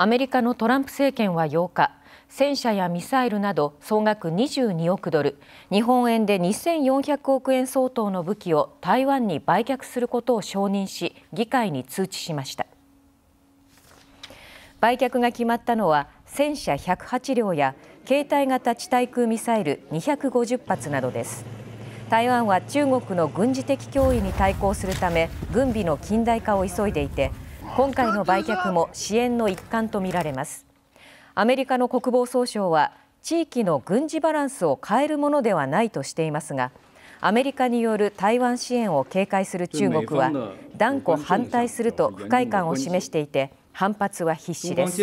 アメリカのトランプ政権は8日戦車やミサイルなど総額22億ドル日本円で2400億円相当の武器を台湾に売却することを承認し議会に通知しました売却が決まったのは戦車108両や携帯型地対空ミサイル250発などです台湾は中国の軍事的脅威に対抗するため軍備の近代化を急いでいて今回の売却も支援の一環とみられますアメリカの国防総省は地域の軍事バランスを変えるものではないとしていますがアメリカによる台湾支援を警戒する中国は断固反対すると不快感を示していて反発は必至です